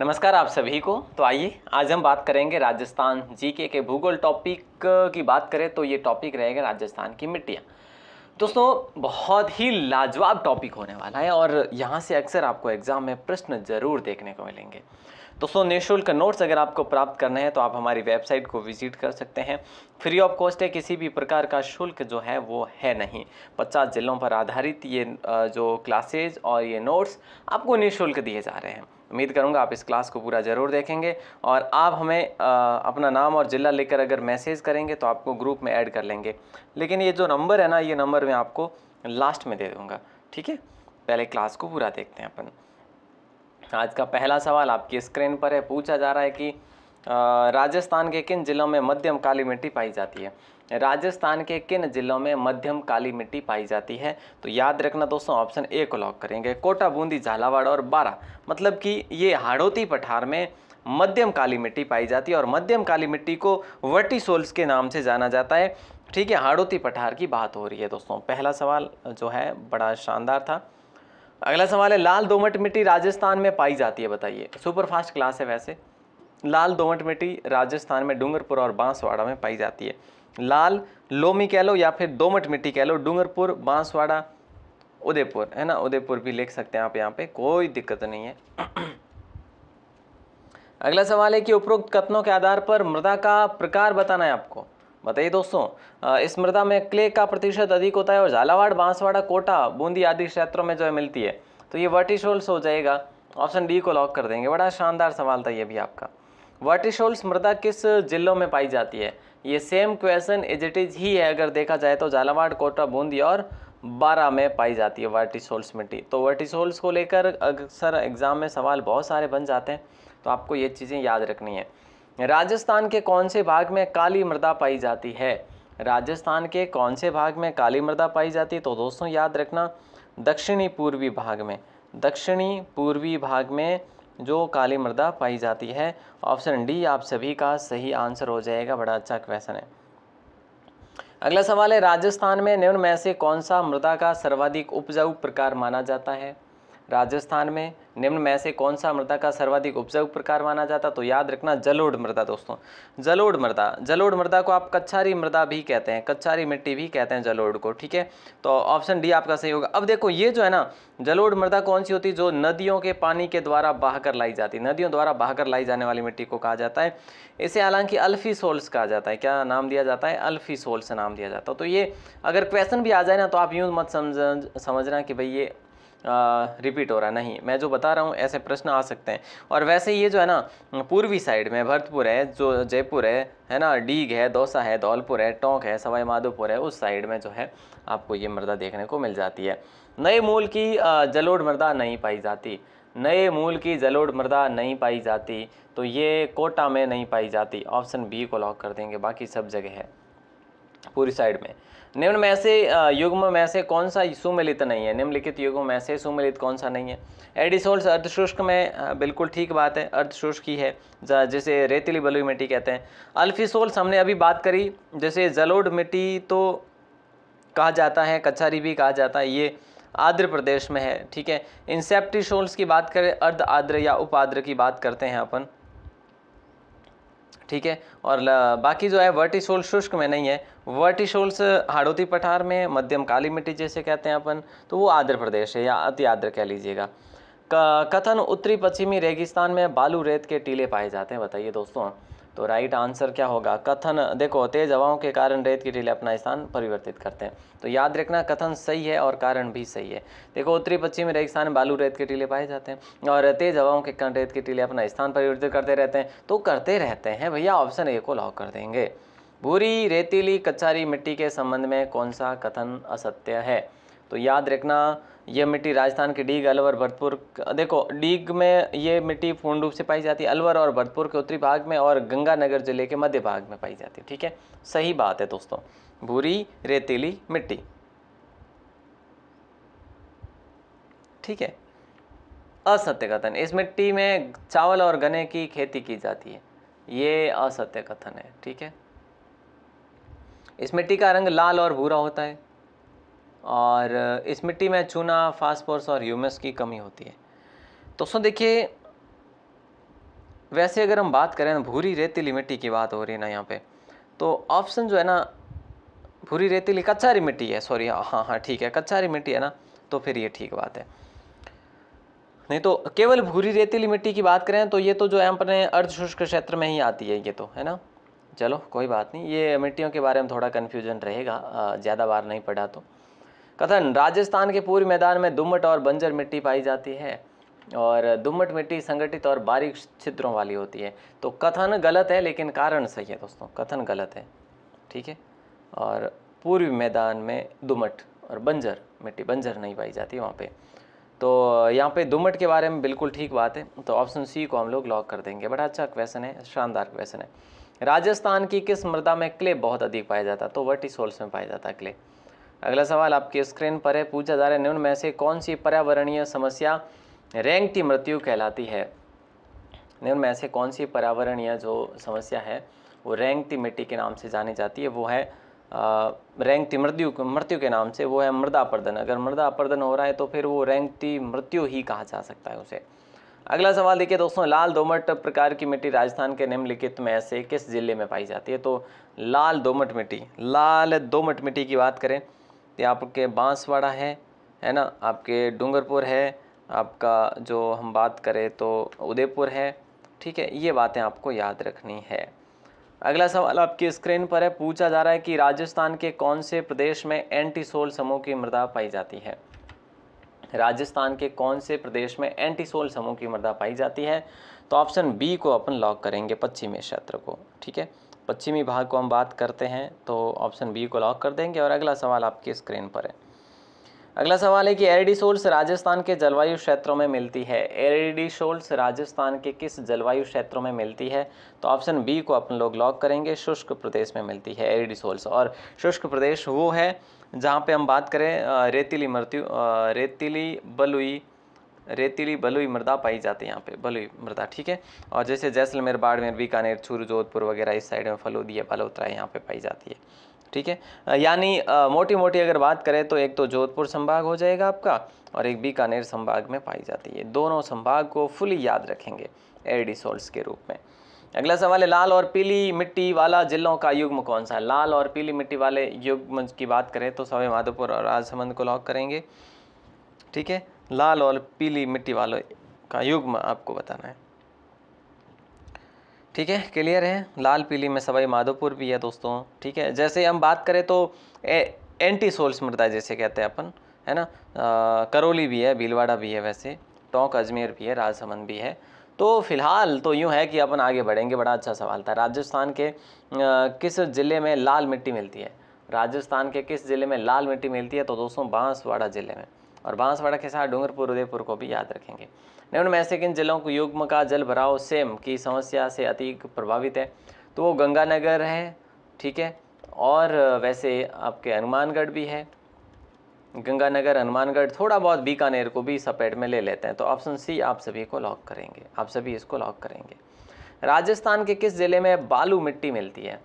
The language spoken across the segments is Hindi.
नमस्कार आप सभी को तो आइए आज हम बात करेंगे राजस्थान जीके के भूगोल टॉपिक की बात करें तो ये टॉपिक रहेगा राजस्थान की मिट्टियाँ दोस्तों बहुत ही लाजवाब टॉपिक होने वाला है और यहाँ से अक्सर आपको एग्ज़ाम में प्रश्न ज़रूर देखने को मिलेंगे दोस्तों निःशुल्क नोट्स अगर आपको प्राप्त करने हैं तो आप हमारी वेबसाइट को विजिट कर सकते हैं फ्री ऑफ कॉस्ट है किसी भी प्रकार का शुल्क जो है वो है नहीं पचास जिलों पर आधारित ये जो क्लासेज और ये नोट्स आपको निःशुल्क दिए जा रहे हैं उम्मीद करूंगा आप इस क्लास को पूरा ज़रूर देखेंगे और आप हमें आ, अपना नाम और ज़िला लेकर अगर मैसेज करेंगे तो आपको ग्रुप में ऐड कर लेंगे लेकिन ये जो नंबर है ना ये नंबर मैं आपको लास्ट में दे दूँगा ठीक है पहले क्लास को पूरा देखते हैं अपन आज का पहला सवाल आपकी स्क्रीन पर है पूछा जा रहा है कि राजस्थान के किन जिलों में मध्यम काली मिट्टी पाई जाती है राजस्थान के किन जिलों में मध्यम काली मिट्टी पाई जाती है तो याद रखना दोस्तों ऑप्शन ए को लॉक करेंगे कोटा बूंदी झालावाड़ और बारा मतलब कि ये हाड़ोती पठार में मध्यम काली मिट्टी पाई जाती है और मध्यम काली मिट्टी को सोल्स के नाम से जाना जाता है ठीक है हाड़ोती पठार की बात हो रही है दोस्तों पहला सवाल जो है बड़ा शानदार था अगला सवाल है लाल दोमट मिट्टी राजस्थान में पाई जाती है बताइए सुपर फास्ट क्लास है वैसे लाल दोमट मिट्टी राजस्थान में डूंगरपुर और बांसवाड़ा में पाई जाती है लाल लोमी कह लो या फिर दोमट मिट्टी कह लो डूंगरपुर बांसवाड़ा उदयपुर है ना उदयपुर भी लिख सकते हैं आप यहाँ पे कोई दिक्कत नहीं है अगला सवाल है कि उपरोक्त कथनों के आधार पर मृदा का प्रकार बताना है आपको बताइए दोस्तों इस मृदा में क्ले का प्रतिशत अधिक होता है और झालावाड़ बांसवाड़ा कोटा बूंदी आदि क्षेत्रों में जो है मिलती है तो ये वर्टिशोल्स हो जाएगा ऑप्शन डी को लॉक कर देंगे बड़ा शानदार सवाल था ये भी आपका वर्टिशोल्स मृदा किस जिलों में पाई जाती है ये same question is it is ही है अगर देखा जाए तो झालावाड़ कोटा बूंदी और बारह में पाई जाती है वर्टिसोल्स मिट्टी तो वर्टिसोल्स को लेकर अक्सर एग्ज़ाम में सवाल बहुत सारे बन जाते हैं तो आपको ये चीज़ें याद रखनी है राजस्थान के कौन से भाग में काली मृदा पाई जाती है राजस्थान के कौन से भाग में काली मृदा पाई जाती है तो दोस्तों याद रखना दक्षिणी पूर्वी भाग में दक्षिणी पूर्वी भाग में जो काली मृदा पाई जाती है ऑप्शन डी आप सभी का सही आंसर हो जाएगा बड़ा अच्छा क्वेश्चन है अगला सवाल है राजस्थान में निम्न में से कौन सा मृदा का सर्वाधिक उपजाऊ प्रकार माना जाता है राजस्थान में निम्न में से कौन सा मृदा का सर्वाधिक उपजाऊ प्रकार माना जाता तो याद रखना जलोढ़ मृदा दोस्तों जलोढ़ मृदा जलोढ़ मृदा को आप कच्छारी मृदा भी कहते हैं कच्छारी मिट्टी भी कहते हैं जलोढ़ को ठीक है तो ऑप्शन डी आपका सही होगा अब देखो ये जो है ना जलोढ़ मृदा कौन सी होती है जो नदियों के पानी के द्वारा बहाकर लाई जाती है नदियों द्वारा बहाकर लाई जाने वाली मिट्टी को कहा जाता है इसे हालांकि अल्फी सोल्स कहा जाता है क्या नाम दिया जाता है अल्फी सोल्स नाम दिया जाता है तो ये अगर क्वेश्चन भी आ जाए ना तो आप यूँ मत समझ समझना कि भाई ये रिपीट हो रहा नहीं मैं जो बता रहा हूँ ऐसे प्रश्न आ सकते हैं और वैसे ये जो है ना पूर्वी साइड में भरतपुर है जो जयपुर है है ना डीग है दौसा है धौलपुर है टोंक है सवाई माधोपुर है उस साइड में जो है आपको ये मृदा देखने को मिल जाती है नए मूल की जलोढ़ मृदा नहीं पाई जाती नए मूल की जलोढ़ मृदा नहीं पाई जाती तो ये कोटा में नहीं पाई जाती ऑप्शन बी को लॉक कर देंगे बाकी सब जगह है पूरी साइड में निम्न में से युग्म में से कौन सा सुमिलित नहीं है निम्नलिखित युग्म में से सुमिलित कौन सा नहीं है एडिसोल्स अर्धशुष्क में बिल्कुल ठीक बात है अर्धशुष्क ही है जैसे रेतीली बलुई मिट्टी कहते हैं अल्फिसोल्स हमने अभी बात करी जैसे जलोड मिट्टी तो कहा जाता है कचारी भी कहा जाता है ये आंध्र प्रदेश में है ठीक है इंसेप्टिसोल्स की बात करें अर्ध आद्र या उपाद्र की बात करते हैं अपन ठीक है और बाकी जो है वर्टिसोल शुष्क में नहीं है वर्टिशोल्स हाड़ोती पठार में मध्यम काली मिट्टी जैसे कहते हैं अपन तो वो आंध्र प्रदेश है या अति आद्र कह लीजिएगा कथन उत्तरी पश्चिमी रेगिस्तान में बालू रेत के टीले पाए जाते हैं बताइए दोस्तों तो राइट आंसर क्या होगा कथन देखो तेज हवाओं के कारण रेत के टीले अपना स्थान परिवर्तित करते हैं तो याद रखना कथन सही है और कारण भी सही है देखो उत्तरी पश्चिमी रेगिस्तान में बालू रेत के टीले पाए जाते हैं और तेज हवाओं के कारण रेत के टीले अपना स्थान परिवर्तित करते रहते हैं तो करते रहते हैं भैया ऑप्शन ए को लॉक कर देंगे भूरी रेतीली कचारी मिट्टी के संबंध में कौन सा कथन असत्य है तो याद रखना यह मिट्टी राजस्थान के डीग अलवर भरतपुर देखो डीग में ये मिट्टी पूर्ण रूप से पाई जाती है अलवर और भरतपुर के उत्तरी भाग में और गंगानगर जिले के मध्य भाग में पाई जाती है ठीक है सही बात है दोस्तों भूरी रेतीली मिट्टी ठीक है असत्य कथन इस मिट्टी में चावल और गन्ने की खेती की जाती है ये असत्य कथन है ठीक है इस मिट्टी का रंग लाल और भूरा होता है और इस मिट्टी में चूना फास्फोरस और ह्यूमस की कमी होती है दोस्तों देखिए वैसे अगर हम बात करें भूरी रेतीली मिट्टी की बात हो रही है ना यहाँ पे तो ऑप्शन जो है ना भूरी रेतीली कच्चारी मिट्टी है सॉरी हाँ हाँ, हाँ ठीक है कच्चारी मिट्टी है ना तो फिर ये ठीक बात है नहीं तो केवल भूरी रेतीली मिट्टी की बात करें तो ये तो जो है अपने अर्धशुष्क क्षेत्र में ही आती है ये तो है ना चलो कोई बात नहीं ये मिट्टियों के बारे में थोड़ा कन्फ्यूजन रहेगा ज़्यादा बार नहीं पढ़ा तो कथन राजस्थान के पूर्व मैदान में दुमट और बंजर मिट्टी पाई जाती है और दुमट मिट्टी संगठित और बारीक छिद्रों वाली होती है तो कथन गलत है लेकिन कारण सही है दोस्तों कथन गलत है ठीक है और पूर्वी मैदान में दुमट और बंजर मिट्टी बंजर नहीं पाई जाती वहाँ पे तो यहाँ पे दुमट के बारे में बिल्कुल ठीक बात है तो ऑप्शन सी को हम लोग लॉक कर देंगे बड़ा अच्छा क्वेश्चन है शानदार क्वेश्चन है राजस्थान की किस मृदा में क्ले बहुत अधिक पाया जाता है तो वर्टी सोल्स में पाया जाता है क्ले अगला सवाल आपकी स्क्रीन पर है पूछा जा रहा है निम्न में से कौन सी पर्यावरणीय समस्या रेंगती मृत्यु कहलाती है निम्न में से कौन सी पर्यावरणीय जो समस्या है वो रेंगती मिट्टी के नाम से जानी जाती है वो है रेंगती मृत्यु मृत्यु के नाम से वो है मृदा अपर्दन अगर मृदा अपर्दन हो रहा है तो फिर वो रेंगती मृत्यु ही कहा जा सकता है उसे अगला सवाल देखिए दोस्तों लाल दोमट प्रकार की मिट्टी राजस्थान के निम्नलिखित में से किस जिले में पाई जाती है तो लाल दोमट मिट्टी लाल दोमट मिट्टी की बात करें तो आपके बांसवाड़ा है है ना आपके डूंगरपुर है आपका जो हम बात करें तो उदयपुर है ठीक है ये बातें आपको याद रखनी है अगला सवाल आपकी स्क्रीन पर है पूछा जा रहा है कि राजस्थान के कौन से प्रदेश में एंटीसोल समूह की मृदा पाई जाती है राजस्थान के कौन से प्रदेश में एंटीसोल समूह की मृदा पाई जाती है तो ऑप्शन बी को अपन लॉक करेंगे पश्चिमी क्षेत्र को ठीक है पश्चिमी भाग को हम बात करते हैं तो ऑप्शन बी को लॉक कर देंगे और अगला सवाल आपकी स्क्रीन पर है अगला सवाल है कि सोल्स राजस्थान के जलवायु क्षेत्रों में मिलती है सोल्स राजस्थान के किस जलवायु क्षेत्रों में मिलती है तो ऑप्शन बी को अपन लोग लॉक करेंगे शुष्क प्रदेश में मिलती है सोल्स और शुष्क प्रदेश वो है जहाँ पे हम बात करें रेतीली मृत्यु रेतीली बलुई रेतीली बलुई मृदा पाई जाती है यहाँ पे बलुई मृदा ठीक है और जैसे जैसलमेर बाड़मेर बीकानेर चूरू जोधपुर वगैरह इस साइड में फलोदिया बलोतरा यहाँ पे पाई जाती है ठीक है यानी मोटी मोटी अगर बात करें तो एक तो जोधपुर संभाग हो जाएगा आपका और एक बीकानेर संभाग में पाई जाती है दोनों संभाग को फुली याद रखेंगे एयर के रूप में अगला सवाल है लाल और पीली मिट्टी वाला जिलों का युग्म कौन सा लाल और पीली मिट्टी वाले युग्म की बात करें तो सवे माधोपुर और राजसमंद को लॉक करेंगे ठीक है लाल और पीली मिट्टी वालों का युग्म आपको बताना है ठीक है क्लियर है लाल पीली में सवाई माधोपुर भी है दोस्तों ठीक है जैसे हम बात करें तो ए, एंटी सोल स्मृता जैसे कहते हैं अपन है ना आ, करौली भी है भीलवाड़ा भी है वैसे टोंक अजमेर भी है राजसमंद भी है तो फिलहाल तो यूँ है कि अपन आगे बढ़ेंगे बड़ा अच्छा सवाल था राजस्थान के आ, किस ज़िले में लाल मिट्टी मिलती है राजस्थान के किस ज़िले में लाल मिट्टी मिलती है तो दोस्तों बांसवाड़ा ज़िले में और बांसवाड़ा के साथ डूंगरपुर उदयपुर को भी याद रखेंगे निम्न में से किन जिलों को युग्म का जल भराव सेम की समस्या से अधिक प्रभावित है तो वो गंगानगर है ठीक है और वैसे आपके हनुमानगढ़ भी है गंगानगर हनुमानगढ़ थोड़ा बहुत बीकानेर को भी सपेट में ले लेते हैं तो ऑप्शन सी आप सभी को लॉक करेंगे आप सभी इसको लॉक करेंगे राजस्थान के किस ज़िले में बालू मिट्टी मिलती है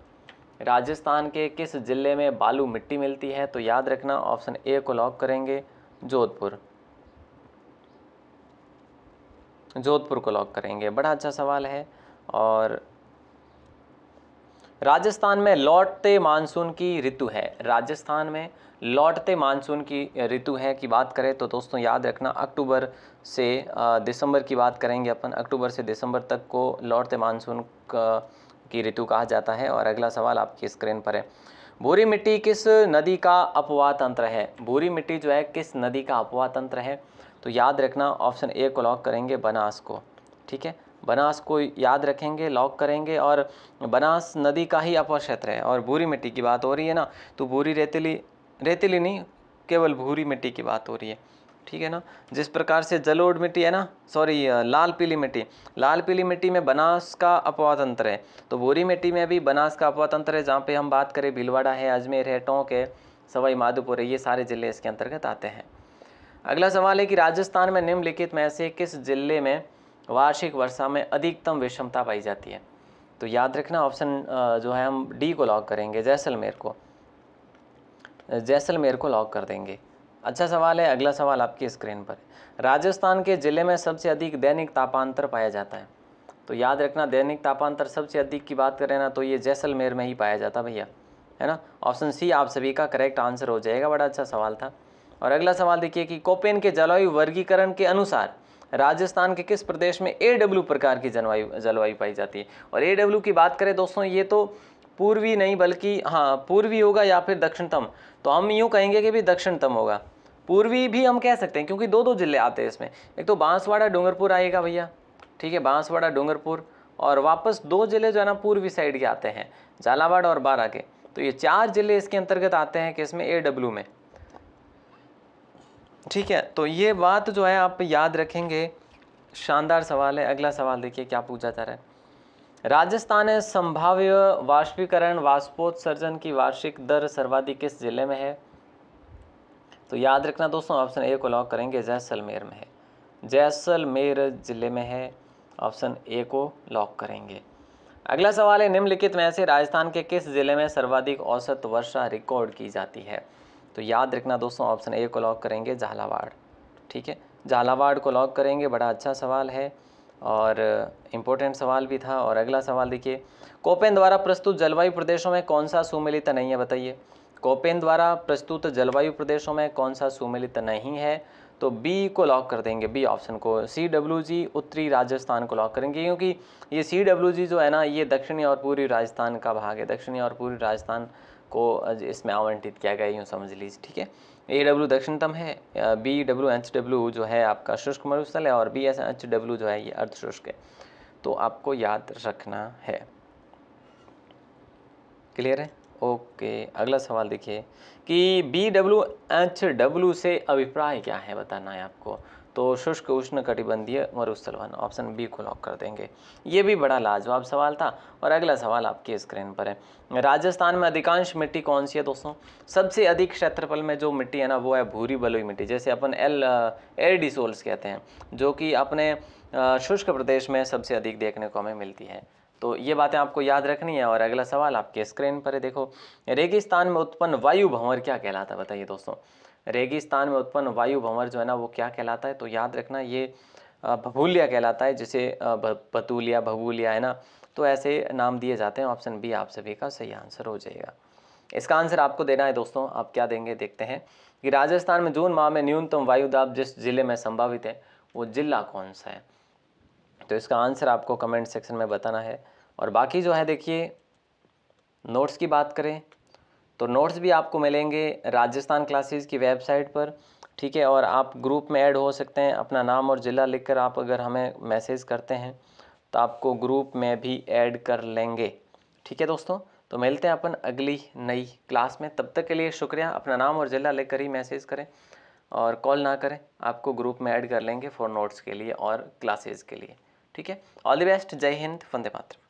राजस्थान के किस ज़िले में बालू मिट्टी मिलती है तो याद रखना ऑप्शन ए को लॉक करेंगे जोधपुर जोधपुर को लॉक करेंगे बड़ा अच्छा सवाल है और राजस्थान में लौटते मानसून की ऋतु है राजस्थान में लौटते मानसून की ऋतु है की बात करें तो दोस्तों याद रखना अक्टूबर से दिसंबर की बात करेंगे अपन अक्टूबर से दिसंबर तक को लौटते मानसून की ऋतु कहा जाता है और अगला सवाल आपकी स्क्रीन पर है भूरी मिट्टी किस नदी का अपवा तंत्र है भूरी मिट्टी जो है किस नदी का अपवा तंत्र है तो याद रखना ऑप्शन ए को लॉक करेंगे बनास को ठीक है बनास को याद रखेंगे लॉक करेंगे और बनास नदी का ही अपवा क्षेत्र है और भूरी मिट्टी की बात हो रही है ना तो भूरी रेतीली रेतीली नहीं केवल भूरी मिट्टी की बात हो रही है ठीक है ना जिस प्रकार से जलोढ़ मिट्टी है ना सॉरी लाल पीली मिट्टी लाल पीली मिट्टी में बनास का अपवाद अंतर है तो भूरी मिट्टी में भी बनास का अपवाद अंतर है जहाँ पे हम बात करें भीलवाड़ा है अजमेर है टोंक है सवाई माधोपुर है ये सारे ज़िले इसके अंतर्गत आते हैं अगला सवाल है कि राजस्थान में निम्नलिखित में से किस जिले में वार्षिक वर्षा में अधिकतम विषमता पाई जाती है तो याद रखना ऑप्शन जो है हम डी को लॉक करेंगे जैसलमेर को जैसलमेर को लॉक कर देंगे अच्छा सवाल है अगला सवाल आपकी स्क्रीन पर राजस्थान के ज़िले में सबसे अधिक दैनिक तापांतर पाया जाता है तो याद रखना दैनिक तापांतर सबसे अधिक की बात करें ना तो ये जैसलमेर में ही पाया जाता भैया है ना ऑप्शन सी आप सभी का करेक्ट आंसर हो जाएगा बड़ा अच्छा सवाल था और अगला सवाल देखिए कि कोपेन के जलवायु वर्गीकरण के अनुसार राजस्थान के किस प्रदेश में ए डब्ल्यू प्रकार की जलवायु जलवायु पाई जाती है और ए डब्ल्यू की बात करें दोस्तों ये तो पूर्वी नहीं बल्कि हाँ पूर्वी होगा या फिर दक्षिणतम तो हम यूँ कहेंगे कि भी दक्षिणतम होगा पूर्वी भी हम कह सकते हैं क्योंकि दो दो ज़िले आते हैं इसमें एक तो बांसवाड़ा डूंगरपुर आएगा भैया ठीक है बांसवाड़ा डूंगरपुर और वापस दो ज़िले जो है ना पूर्वी साइड के आते हैं झालावाड़ और बारा के तो ये चार ज़िले इसके अंतर्गत आते हैं कि इसमें ए डब्ल्यू में ठीक है तो ये बात जो है आप याद रखेंगे शानदार सवाल है अगला सवाल देखिए क्या पूछा जा रहा है राजस्थान में संभाव्य वाष्पीकरण वाष्पोत्सर्जन की वार्षिक दर सर्वाधिक किस जिले में है तो याद रखना दोस्तों ऑप्शन ए को लॉक करेंगे जैसलमेर में है जैसलमेर ज़िले में है ऑप्शन ए को लॉक करेंगे अगला सवाल है निम्नलिखित में से राजस्थान के किस ज़िले में सर्वाधिक औसत वर्षा रिकॉर्ड की जाती है तो याद रखना दोस्तों ऑप्शन ए को लॉक करेंगे झालावाड़ ठीक है झालावाड़ को लॉक करेंगे बड़ा अच्छा सवाल है और इम्पोर्टेंट सवाल भी था और अगला सवाल देखिए कोपेन द्वारा प्रस्तुत जलवायु प्रदेशों में कौन सा सुमिलित नहीं है बताइए कोपेन द्वारा प्रस्तुत जलवायु प्रदेशों में कौन सा सुमिलित नहीं है तो बी को लॉक कर देंगे बी ऑप्शन को सी डब्ल्यू जी उत्तरी राजस्थान को लॉक करेंगे क्योंकि ये सी डब्ल्यू जी जो है ना ये दक्षिणी और पूर्वी राजस्थान का भाग है दक्षिणी और पूर्वी राजस्थान को इसमें आवंटित किया गया यूँ समझ लीजिए ठीक है ए डब्ल्यू दक्षिणतम है बी डब्ल्यू एच डब्ल्यू जो है आपका शुष्क मरुस्थल है और बी एस एच डब्ल्यू जो है ये अर्धशुष्क है तो आपको याद रखना है क्लियर है ओके अगला सवाल देखिए कि बी डब्ल्यू एच डब्ल्यू से अभिप्राय क्या है बताना है आपको तो शुष्क उष्ण कटिबंधीय वन ऑप्शन बी को लॉक कर देंगे ये भी बड़ा लाजवाब सवाल था और अगला सवाल आपके स्क्रीन पर है राजस्थान में अधिकांश मिट्टी कौन सी है दोस्तों सबसे अधिक क्षेत्रफल में जो मिट्टी है ना वो है भूरी बलुई मिट्टी जैसे अपन एल एयर डिसोल्स कहते हैं जो कि अपने शुष्क प्रदेश में सबसे अधिक देखने को हमें मिलती है तो ये बातें आपको याद रखनी है और अगला सवाल आपके स्क्रीन पर है देखो रेगिस्तान में उत्पन्न वायु भंवर क्या कहलाता है बताइए दोस्तों रेगिस्तान में उत्पन्न वायु भंवर जो है ना वो क्या कहलाता है तो याद रखना ये भभूलिया कहलाता है जिसे बतूलिया भभूलिया है ना तो ऐसे नाम दिए जाते हैं ऑप्शन बी आप सभी का सही आंसर हो जाएगा इसका आंसर आपको देना है दोस्तों आप क्या देंगे देखते हैं कि राजस्थान में जून माह में न्यूनतम वायुदाब जिस जिले में संभावित है वो जिला कौन सा है तो इसका आंसर आपको कमेंट सेक्शन में बताना है और बाकी जो है देखिए नोट्स की बात करें तो नोट्स भी आपको मिलेंगे राजस्थान क्लासेस की वेबसाइट पर ठीक है और आप ग्रुप में ऐड हो सकते हैं अपना नाम और ज़िला लिखकर आप अगर हमें मैसेज करते हैं तो आपको ग्रुप में भी ऐड कर लेंगे ठीक है दोस्तों तो मिलते हैं अपन अगली नई क्लास में तब तक के लिए शुक्रिया अपना नाम और ज़िला लेकर ही मैसेज करें और कॉल ना करें आपको ग्रुप में ऐड कर लेंगे फॉर नोट्स के लिए और क्लासेस के लिए ठीक है ऑल द बेस्ट जय हिंद वंदे मातरम